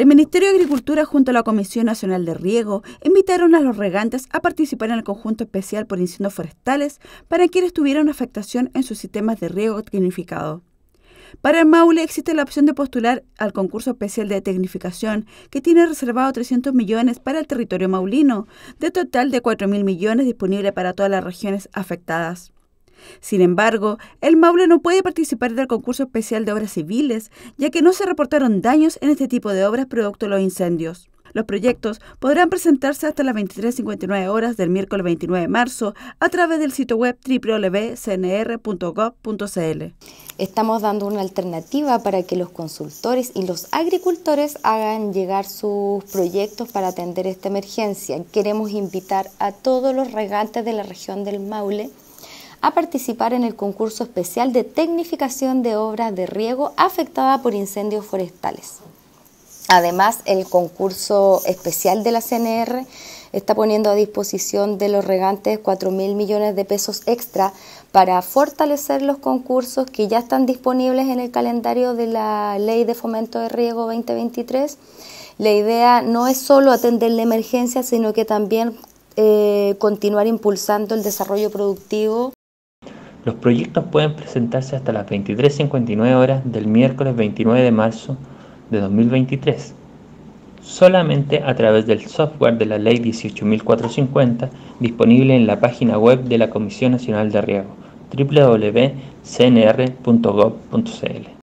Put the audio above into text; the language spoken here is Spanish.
El Ministerio de Agricultura junto a la Comisión Nacional de Riego invitaron a los regantes a participar en el conjunto especial por incendios forestales para quienes tuvieran una afectación en sus sistemas de riego tecnificado. Para el Maule existe la opción de postular al concurso especial de tecnificación que tiene reservado 300 millones para el territorio maulino, de total de 4.000 millones disponibles para todas las regiones afectadas. Sin embargo, el Maule no puede participar del concurso especial de obras civiles, ya que no se reportaron daños en este tipo de obras producto de los incendios. Los proyectos podrán presentarse hasta las 23.59 horas del miércoles 29 de marzo a través del sitio web www.cnr.gov.cl. Estamos dando una alternativa para que los consultores y los agricultores hagan llegar sus proyectos para atender esta emergencia. Queremos invitar a todos los regantes de la región del Maule a participar en el concurso especial de tecnificación de obras de riego afectada por incendios forestales. Además, el concurso especial de la CNR está poniendo a disposición de los regantes 4 mil millones de pesos extra para fortalecer los concursos que ya están disponibles en el calendario de la Ley de Fomento de Riego 2023. La idea no es solo atender la emergencia, sino que también eh, continuar impulsando el desarrollo productivo los proyectos pueden presentarse hasta las 23.59 horas del miércoles 29 de marzo de 2023, solamente a través del software de la Ley 18.450 disponible en la página web de la Comisión Nacional de Riego www.cnr.gov.cl.